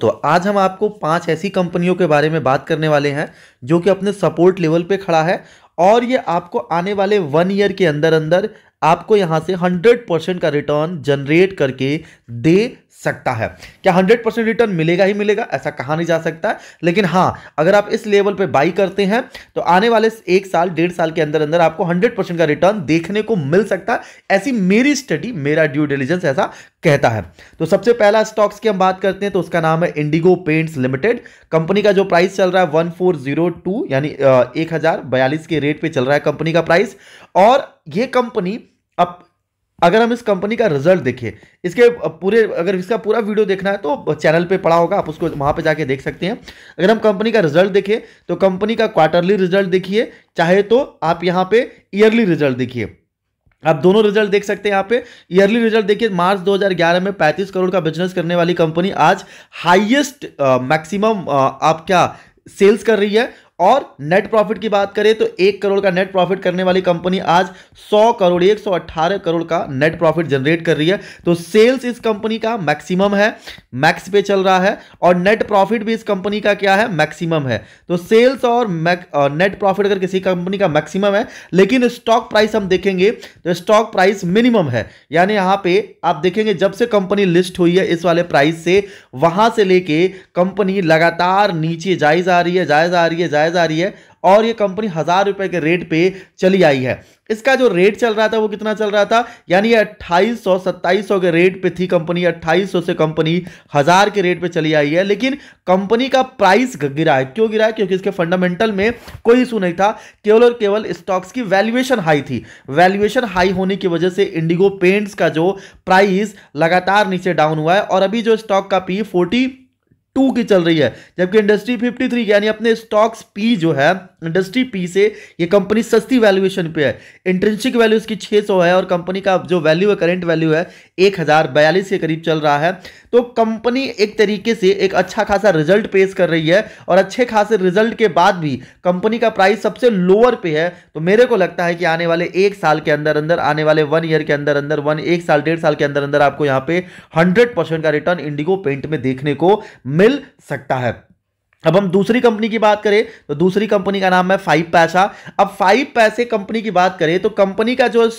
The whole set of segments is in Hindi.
तो आज हम आपको पांच ऐसी कंपनियों के बारे में बात करने वाले हैं जो कि अपने सपोर्ट लेवल पे खड़ा है और ये आपको आने वाले वन ईयर के अंदर अंदर आपको यहां से 100 परसेंट का रिटर्न जनरेट करके दे सकता है क्या 100 परसेंट रिटर्न मिलेगा ही मिलेगा ऐसा कहा नहीं जा सकता है लेकिन हां अगर आप इस लेवल पे बाई करते हैं तो आने वाले एक साल डेढ़ साल के अंदर अंदर आपको 100 परसेंट का रिटर्न देखने को मिल सकता है ऐसी मेरी स्टडी मेरा ड्यू डिलीजेंस ऐसा कहता है तो सबसे पहला स्टॉक्स की हम बात करते हैं तो उसका नाम है इंडिगो पेंट्स लिमिटेड कंपनी का जो प्राइस चल रहा है वन यानी एक के रेट पे चल रहा है कंपनी का प्राइस और ये कंपनी अब अगर हम इस कंपनी का रिजल्ट देखें इसके पूरे अगर इसका पूरा वीडियो देखना है तो चैनल पे पड़ा होगा आप उसको वहाँ पे जाके देख सकते हैं अगर हम कंपनी का रिजल्ट देखें तो कंपनी का क्वार्टरली रिजल्ट देखिए चाहे तो आप यहाँ पे ईयरली रिजल्ट देखिए आप दोनों रिजल्ट देख सकते हैं यहाँ पे ईयरली रिजल्ट देखिए मार्च 2011 में 35 करोड़ का बिजनेस करने वाली कंपनी आज हाईएस्ट मैक्सिमम आप क्या सेल्स कर रही है और नेट प्रॉफिट की बात करें तो एक करोड़ का नेट प्रॉफिट करने वाली कंपनी आज 100 करोड़ 118 करोड़ का नेट प्रॉफिट जनरेट कर रही है तो सेल्स इस कंपनी का मैक्सिमम है मैक्स पे चल रहा है और नेट प्रॉफिट भी इस कंपनी का क्या है मैक्सिमम है तो सेल्स और नेट प्रॉफिट अगर किसी कंपनी का मैक्सिमम है लेकिन स्टॉक प्राइस हम देखेंगे तो स्टॉक प्राइस मिनिमम है यानी यहाँ पे आप देखेंगे जब से कंपनी लिस्ट हुई है इस वाले प्राइस से वहां से लेके कंपनी लगातार नीचे जाए जा रही है जाए जा रही है जायज बताया जा रही है और ये कंपनी हज़ार रुपए के रेट पे चली आई है इसका जो रेट चल रहा था वो कितना चल रहा था यानी ये अट्ठाईस सौ सत्ताईस सौ के रेट पे थी कंपनी अट्ठाईस सौ से कंपनी हज़ार के रेट पे चली आई है लेकिन कंपनी का प्राइस गिरा है क्यों गिरा है क्योंकि इसके फंडामेंटल में कोई इशू नहीं था केवल और केवल स्टॉक्स की वैल्यूएशन हाई थी वैल्यूएशन हाई होने की वजह से इंडिगो पेंट्स का जो प्राइस लगातार नीचे डाउन हुआ है और अभी जो स्टॉक का पी फोर्टी टू की चल रही है जबकि इंडस्ट्री फिफ्टी थ्री यानी अपने स्टॉक्स पी जो है इंडस्ट्री पी से ये कंपनी सस्ती वैल्यूएशन पे है इंटर्नशिक वैल्यू इसकी 600 है और कंपनी का जो वैल्यू है करेंट वैल्यू है एक हज़ार बयालीस के करीब चल रहा है तो कंपनी एक तरीके से एक अच्छा खासा रिजल्ट पेश कर रही है और अच्छे खासे रिजल्ट के बाद भी कंपनी का प्राइस सबसे लोअर पे है तो मेरे को लगता है कि आने वाले एक साल के अंदर अंदर आने वाले वन ईयर के अंदर अंदर वन एक साल डेढ़ साल के अंदर अंदर आपको यहाँ पे हंड्रेड का रिटर्न इंडिगो पेंट में देखने को मिल सकता है अब हम दूसरी कंपनी की बात करें तो दूसरी कंपनी का नाम है फाइव पैसा अब फाइव पैसे कंपनी की बात करें तो कंपनी का जो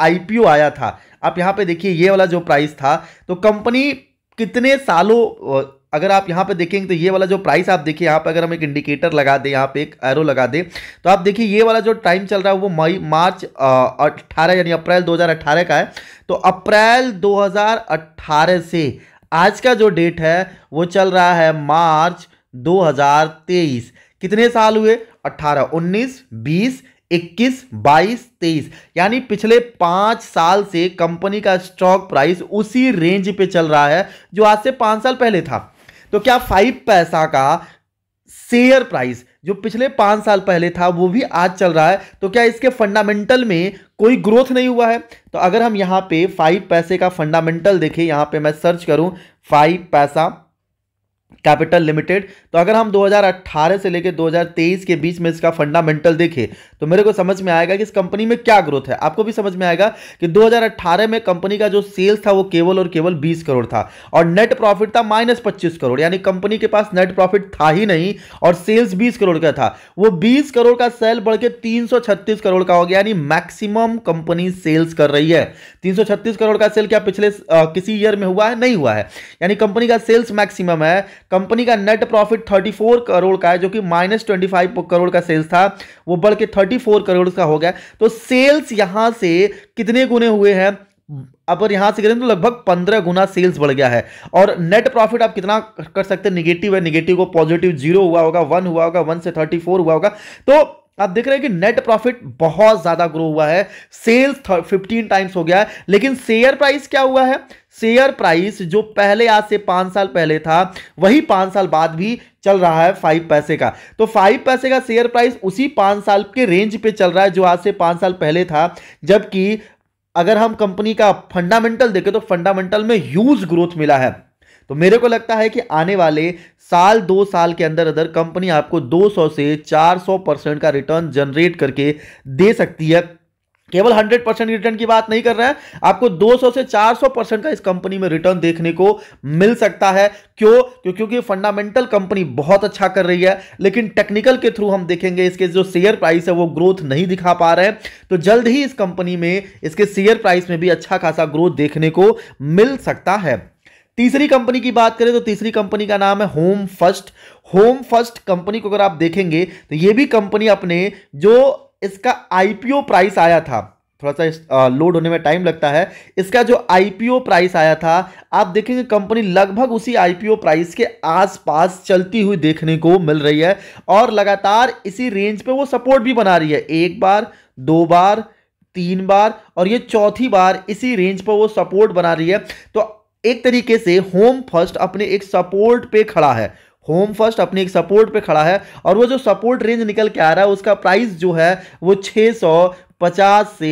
आईपीओ आया था आप यहाँ पे देखिए ये वाला जो प्राइस था तो कंपनी कितने सालों अगर आप यहाँ पे देखेंगे तो ये वाला जो प्राइस आप देखिए यहाँ पे अगर हम एक इंडिकेटर लगा दें यहाँ पे एक एरो लगा दें तो आप देखिए ये वाला जो टाइम चल रहा है वो मई मार्च अट्ठारह यानी अप्रैल 2018 का है तो अप्रैल 2018 से आज का जो डेट है वो चल रहा है मार्च 2023 कितने साल हुए 18 19 20 इक्कीस बाईस तेईस यानी पिछले पाँच साल से कंपनी का स्टॉक प्राइस उसी रेंज पे चल रहा है जो आज से पाँच साल पहले था तो क्या फाइव पैसा का शेयर प्राइस जो पिछले पाँच साल पहले था वो भी आज चल रहा है तो क्या इसके फंडामेंटल में कोई ग्रोथ नहीं हुआ है तो अगर हम यहाँ पे फाइव पैसे का फंडामेंटल देखें यहाँ पे मैं सर्च करूँ फाइव पैसा कैपिटल लिमिटेड तो अगर हम 2018 से लेकर 2023 के बीच में इसका फंडामेंटल देखें तो मेरे को समझ में आएगा कि इस कंपनी में क्या ग्रोथ है आपको भी समझ में आएगा कि 2018 में कंपनी का जो सेल्स था वो केवल और केवल 20 करोड़ था और नेट प्रॉफिट था माइनस पच्चीस करोड़ यानी कंपनी के पास नेट प्रॉफिट था ही नहीं और सेल्स बीस करोड़ का था वो बीस करोड़ का सेल बढ़ के तीन करोड़ का हो गया यानी मैक्सिमम कंपनी सेल्स कर रही है तीन करोड़ का सेल क्या पिछले आ, किसी ईयर में हुआ है नहीं हुआ है यानी कंपनी का सेल्स मैक्सिमम है कंपनी का नेट प्रॉफिट 34 करोड़ का है जो कि माइनस ट्वेंटी करोड़ का सेल्स था वो बढ़ के थर्टी करोड़ का हो गया तो सेल्स यहां से कितने गुने हुए हैं अगर यहां से करें तो लगभग पंद्रह गुना सेल्स बढ़ गया है और नेट प्रॉफिट आप कितना कर सकते हैं निगेटिव है निगेटिव को पॉजिटिव जीरो हुआ होगा वन हुआ होगा वन से थर्टी फोर हुआ होगा तो आप देख रहे हैं कि नेट प्रॉफिट बहुत ज्यादा ग्रो हुआ है सेल्स फिफ्टीन टाइम्स हो गया है लेकिन शेयर प्राइस क्या हुआ है शेयर प्राइस जो पहले आज से पांच साल पहले था वही पांच साल बाद भी चल रहा है फाइव पैसे का तो फाइव पैसे का शेयर प्राइस उसी पांच साल के रेंज पे चल रहा है जो आज से पांच साल पहले था जबकि अगर हम कंपनी का फंडामेंटल देखें तो फंडामेंटल में ह्यूज ग्रोथ मिला है तो मेरे को लगता है कि आने वाले साल दो साल के अंदर अंदर कंपनी आपको 200 से 400 परसेंट का रिटर्न जनरेट करके दे सकती है केवल 100 परसेंट रिटर्न की बात नहीं कर रहे हैं आपको 200 से 400 परसेंट का इस कंपनी में रिटर्न देखने को मिल सकता है क्यों क्यों क्योंकि फंडामेंटल कंपनी बहुत अच्छा कर रही है लेकिन टेक्निकल के थ्रू हम देखेंगे इसके जो शेयर प्राइस है वो ग्रोथ नहीं दिखा पा रहे हैं तो जल्द ही इस कंपनी में इसके शेयर प्राइस में भी अच्छा खासा ग्रोथ देखने को मिल सकता है तीसरी कंपनी की बात करें तो तीसरी कंपनी का नाम है home first home first company को अगर आप देखेंगे तो ये भी कंपनी अपने जो इसका आईपीओ प्राइस आया था थोड़ा सा लोड होने में टाइम लगता है इसका जो आईपीओ प्राइस आया था आप देखेंगे कंपनी लगभग उसी आईपीओ प्राइस के आसपास चलती हुई देखने को मिल रही है और लगातार इसी रेंज पे वो सपोर्ट भी बना रही है एक बार दो बार तीन बार और ये चौथी बार इसी रेंज पर वो सपोर्ट बना रही है तो एक तरीके से होम फर्स्ट अपने एक सपोर्ट पे खड़ा है होम फर्स्ट अपने एक सपोर्ट पे खड़ा है और वो जो सपोर्ट रेंज निकल के आ रहा है उसका प्राइस जो है वो 650 से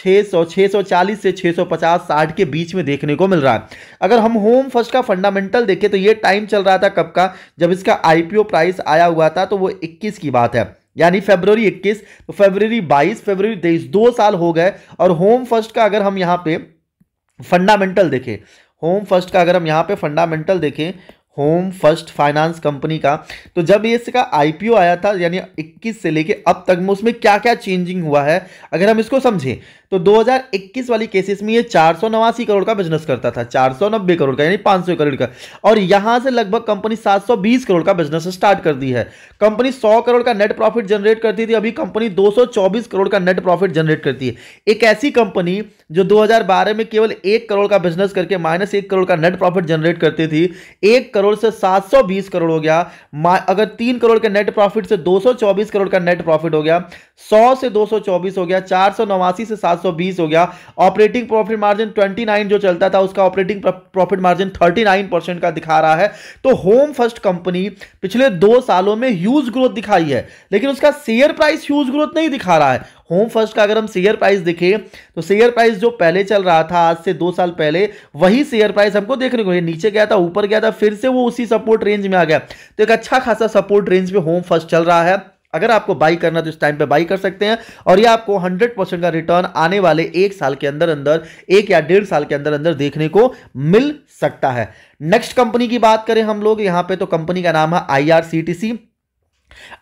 600 640 से 650 60 के बीच में देखने को मिल रहा है अगर हम होम फर्स्ट का फंडामेंटल देखें तो ये टाइम चल रहा था कब का जब इसका आईपीओ प्राइस आया हुआ था तो वो 21 की बात है यानी फेबररी 21 तो फेबररी 22 फेबररी 23 दो साल हो गए और होम फर्स्ट का अगर हम यहाँ पे फंडामेंटल देखें होम फर्स्ट का अगर हम यहाँ पे फंडामेंटल देखें होम फर्स्ट फाइनेंस कंपनी का तो जब ये इसका आईपीओ आया था यानी 21 से लेके अब तक में उसमें क्या क्या चेंजिंग हुआ है अगर हम इसको समझें तो 2021 वाली केसेस में ये चार करोड़ का बिजनेस करता था चार करोड़ का यानी 500 करोड़ का और यहाँ से लगभग कंपनी 720 करोड़ का बिजनेस स्टार्ट कर दी है कंपनी 100 करोड़ का नेट प्रॉफिट जनरेट करती थी अभी कंपनी 224 करोड़ का नेट प्रॉफिट जनरेट करती है एक ऐसी कंपनी जो 2012 में केवल एक करोड़ का बिजनेस करके माइनस एक करोड़ का नेट प्रॉफिट जनरेट करती थी एक करोड़ से 720 करोड़ हो गया अगर तीन करोड़ के नेट प्रॉफिट से 224 करोड़ का नेट प्रॉफिट हो गया 100 से 224 हो गया चार से 720 हो गया ऑपरेटिंग प्रॉफिट मार्जिन 29 जो चलता था उसका ऑपरेटिंग प्रॉफिट मार्जिन 39 परसेंट का दिखा रहा है तो होम फर्स्ट कंपनी पिछले दो सालों में ह्यूज ग्रोथ दिखाई है लेकिन उसका शेयर प्राइस ह्यूज ग्रोथ नहीं दिखा रहा है होम फर्स्ट का अगर हम शेयर प्राइस देखें तो शेयर प्राइस जो पहले चल रहा था आज से दो साल पहले वही शेयर प्राइस हमको देखने को नीचे गया था ऊपर गया था फिर से वो उसी सपोर्ट रेंज में आ गया तो एक अच्छा खासा सपोर्ट रेंज में होम फर्स्ट चल रहा है अगर आपको बाई करना तो इस टाइम पे बाई कर सकते हैं और ये आपको 100 परसेंट का रिटर्न आने वाले एक साल के अंदर अंदर एक या डेढ़ साल के अंदर अंदर देखने को मिल सकता है नेक्स्ट कंपनी की बात करें हम लोग यहाँ पे तो कंपनी का नाम है आई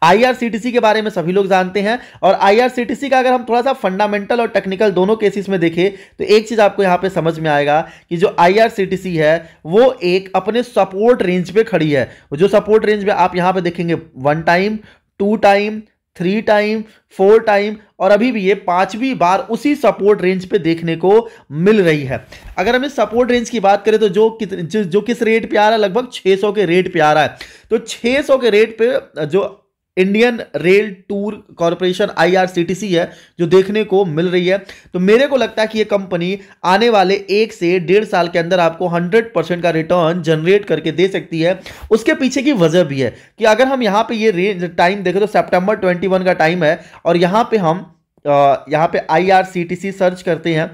आईआरसीटीसी के बारे में सभी लोग जानते हैं और आईआरसीटीसी का अगर हम थोड़ा सा फंडामेंटल और टेक्निकल दोनों केसेस में देखें तो एक चीज आपको यहां पे समझ में आएगा कि जो आईआरसीटीसी है वो एक अपने सपोर्ट रेंज पे खड़ी है जो सपोर्ट रेंज में आप यहां पे देखेंगे one time two time three time four time और अभी भी ये पांचवी बार उसी सपोर्ट रेंज पे देखने को मिल रही है अगर हम इस सपोर्ट रेंज की बात करें तो जो कितने जो, जो किस रेट पे आ रहा है लगभग 600 के रेट पे आ रहा है तो 600 के रेट पे जो Indian rail tour corporation IRCTC है जो देखने को मिल रही है तो मेरे को लगता है कि ये कंपनी आने वाले एक से डेढ़ साल के अंदर आपको 100 परसेंट का रिटर्न जनरेट करके दे सकती है उसके पीछे की वजह भी है कि अगर हम यहाँ पे ये रेंज टाइम देखें तो सेप्टेम्बर ट्वेंटी का टाइम है और यहाँ पे हम यहाँ पे आई सर्च करते हैं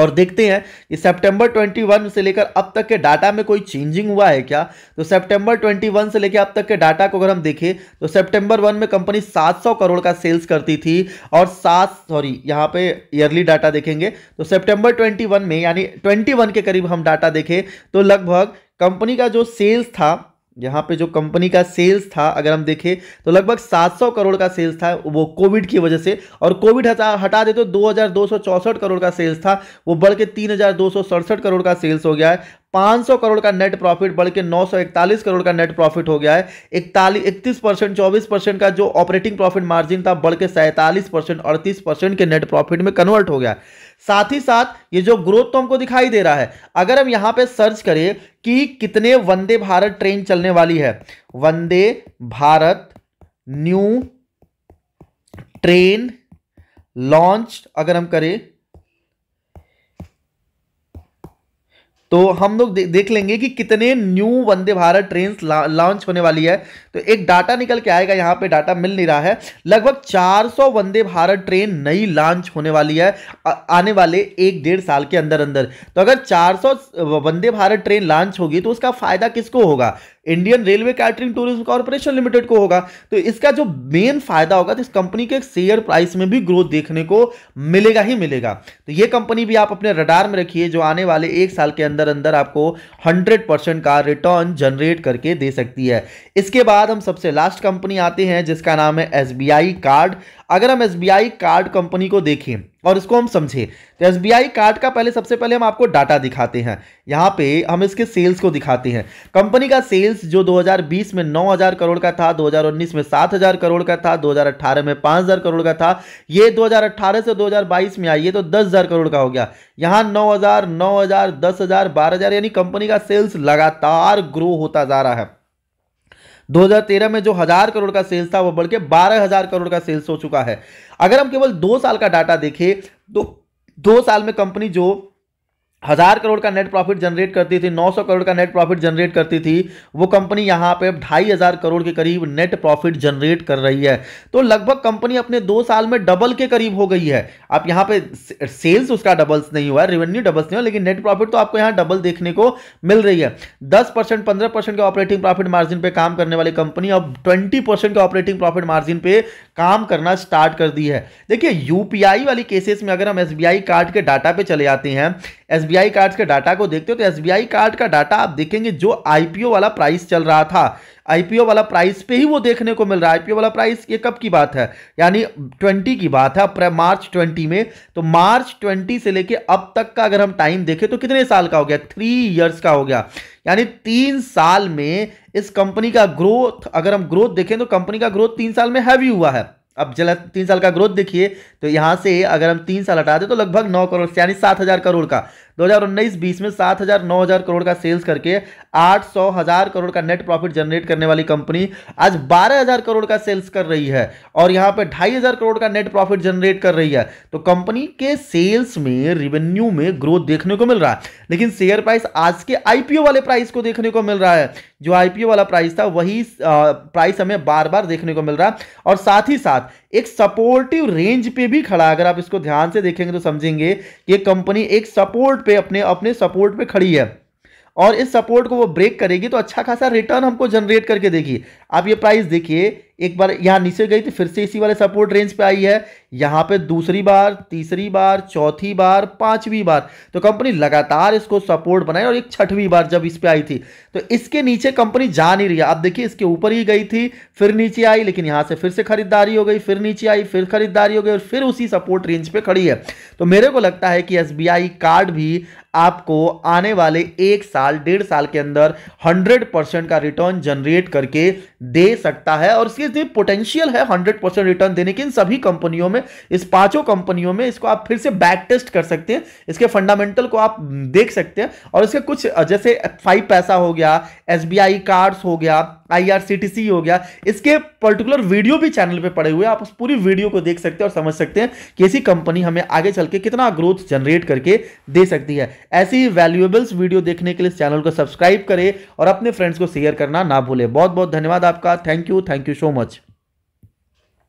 और देखते हैं कि सितंबर 21 से लेकर अब तक के डाटा में कोई चेंजिंग हुआ है क्या तो सितंबर 21 से लेकर अब तक के डाटा को अगर हम देखें तो सितंबर 1 में कंपनी 700 करोड़ का सेल्स करती थी और सात सॉरी यहाँ पे ईयरली डाटा देखेंगे तो सितंबर 21 में यानी 21 के करीब हम डाटा देखें तो लगभग कंपनी का जो सेल्स था यहाँ पे जो कंपनी का सेल्स था अगर हम देखें तो लगभग 700 करोड़ का सेल्स था वो कोविड की वजह से और कोविड हटा हटा देते तो दो करोड़ का सेल्स था वो बढ़ के तीन करोड़ का सेल्स हो गया है 500 करोड़ का नेट प्रॉफिट बढ़ के 941 करोड़ का नेट प्रॉफिट हो गया है इकतालीस इकतीस परसेंट चौबीस परसेंट का जो ऑपरेटिंग प्रॉफिट मार्जिन था बढ़ के सैंतालीस परसेंट अड़तीस परसेंट के नेट प्रॉफिट में कन्वर्ट हो गया है साथ ही साथ ये जो ग्रोथ तो हमको दिखाई दे रहा है अगर हम यहाँ पे सर्च करें कि कितने वंदे भारत ट्रेन चलने वाली है Vande Bharat new train launch अगर हम करें तो हम लोग दे, देख लेंगे कि कितने new Vande Bharat train launch होने वाली है तो एक डाटा निकल के आएगा यहाँ पे डाटा मिल नहीं रहा है लगभग 400 वंदे भारत ट्रेन नई लॉन्च होने वाली है आने वाले एक डेढ़ साल के अंदर अंदर तो अगर 400 वंदे भारत ट्रेन लॉन्च होगी तो उसका फायदा किसको होगा Indian railway catering tourism corporation limited को होगा तो इसका जो मेन फायदा होगा तो इस कंपनी के शेयर प्राइस में भी ग्रोथ देखने को मिलेगा ही मिलेगा तो ये कंपनी भी आप अपने रडार में रखिए जो आने वाले एक साल के अंदर अंदर अंदर आपको 100 परसेंट का रिटर्न जनरेट करके दे सकती है इसके बाद हम सबसे लास्ट कंपनी आते हैं जिसका नाम है एस कार्ड अगर हम एस कार्ड कंपनी को देखें और इसको हम समझे तो एस बी आई कार्ड का पहले सबसे पहले हम आपको डाटा दिखाते हैं यहाँ पे हम इसके सेल्स को दिखाते हैं कंपनी का सेल्स जो 2020 में 9000 करोड़ का था 2019 में 7000 करोड़ का था 2018 में 5000 करोड़ का था ये 2018 से 2022 में आई ये तो 10000 करोड़ का हो गया यहाँ 9000 9000 10000 12000 यानी कंपनी का सेल्स लगातार ग्रो होता जा रहा है 2013 में जो हजार करोड़ का सेल्स था वो बढ़ के बारह हजार करोड़ का सेल्स हो चुका है अगर हम केवल दो साल का डाटा देखें तो दो साल में कंपनी जो हजार करोड़ का नेट प्रॉफिट जनरेट करती थी 900 करोड़ का नेट प्रॉफिट जनरेट करती थी वो कंपनी यहाँ पे अब ढाई हजार करोड़ के करीब नेट प्रॉफिट जनरेट कर रही है तो लगभग कंपनी अपने दो साल में डबल के करीब हो गई है आप यहाँ पे सेल्स उसका डबल्स नहीं हुआ है रेवेन्यू डबल्स नहीं हुआ लेकिन नेट प्रॉफिट तो आपको यहाँ डबल देखने को मिल रही है दस परसेंट पंद्रह परसेंट के ऑपरेटिंग प्रॉफिट मार्जिन पर काम करने वाली कंपनी अब ट्वेंटी परसेंट के ऑपरेटिंग प्रॉफिट मार्जिन पे काम करना स्टार्ट कर दी है देखिए यूपीआई वाली केसेस में अगर हम एस कार्ड के डाटा पे चले जाते हैं एस एसबीआई कार्ड्स के डाटा को देखते हो तो एसबीआई कार्ड का डाटा आप देखेंगे जो आईपीओ वाला प्राइस चल रहा था आईपीओ वाला प्राइस पे ही वो देखने को मिल रहा है आईपीओ वाला प्राइस ये कब की बात है यानी ट्वेंटी की बात है मार्च ट्वेंटी में तो मार्च ट्वेंटी से लेके अब तक का अगर हम टाइम देखें तो कितने साल का हो गया थ्री इयर्स का हो गया यानी तीन साल में इस कंपनी का ग्रोथ अगर हम ग्रोथ देखें तो कंपनी का ग्रोथ तीन साल में हैवी हुआ है अब जला तीन साल का ग्रोथ देखिए तो यहाँ से अगर हम तीन साल हटा दें तो लगभग नौ करोड़ यानी सात हज़ार करोड़ का दो हज़ार उन्नीस बीस में सात हज़ार नौ हज़ार करोड़ का सेल्स करके आठ सौ हज़ार करोड़ का नेट प्रॉफिट जनरेट करने वाली कंपनी आज बारह हज़ार करोड़ का सेल्स कर रही है और यहाँ पे ढाई हज़ार करोड़ का नेट प्रॉफिट जनरेट कर रही है तो कंपनी के सेल्स में रिवेन्यू में ग्रोथ देखने को मिल रहा है लेकिन शेयर प्राइस आज के आईपीओ वाले प्राइस को देखने को मिल रहा है जो आईपीओ वाला प्राइस था वही प्राइस हमें बार बार देखने को मिल रहा है और साथ ही साथ एक सपोर्टिव रेंज पे भी खड़ा अगर आप इसको ध्यान से देखेंगे तो समझेंगे कि कंपनी एक सपोर्ट पे अपने अपने सपोर्ट पे खड़ी है और इस सपोर्ट को वो ब्रेक करेगी तो अच्छा खासा रिटर्न हमको जनरेट करके देगी आप ये प्राइस देखिए एक बार यहाँ नीचे गई थी तो फिर से इसी वाले सपोर्ट रेंज पे आई है यहाँ पे दूसरी बार तीसरी बार चौथी बार पांचवी बार तो कंपनी लगातार इसको सपोर्ट बनाई और एक छठवीं बार जब इस पे आई थी तो इसके नीचे कंपनी जा नहीं रही है आप देखिए इसके ऊपर ही गई थी फिर नीचे आई लेकिन यहाँ से फिर से खरीदारी हो गई फिर नीचे आई फिर खरीदारी हो गई और फिर उसी सपोर्ट रेंज पर खड़ी है तो मेरे को लगता है कि एस कार्ड भी आपको आने वाले एक साल डेढ़ साल के अंदर हंड्रेड का रिटर्न जनरेट करके दे सकता है और इसकी पोटेंशियल है हंड्रेड परसेंट रिटर्न देने की इन सभी कंपनियों में इस पांचों कंपनियों में इसको आप फिर से बैक टेस्ट कर सकते हैं इसके फंडामेंटल को आप देख सकते हैं और इसके कुछ जैसे फाइव पैसा हो गया एस कार्ड्स हो गया आईआरसीटीसी हो गया इसके पर्टिकुलर वीडियो भी चैनल पे पड़े हुए आप उस पूरी वीडियो को देख सकते हैं और समझ सकते हैं कि ऐसी कंपनी हमें आगे चल के कितना ग्रोथ जनरेट करके दे सकती है ऐसी वैल्यूएबल्स वीडियो देखने के लिए चैनल को सब्सक्राइब करें और अपने फ्रेंड्स को शेयर करना ना भूलें बहुत बहुत धन्यवाद आपका thank you thank you so думать.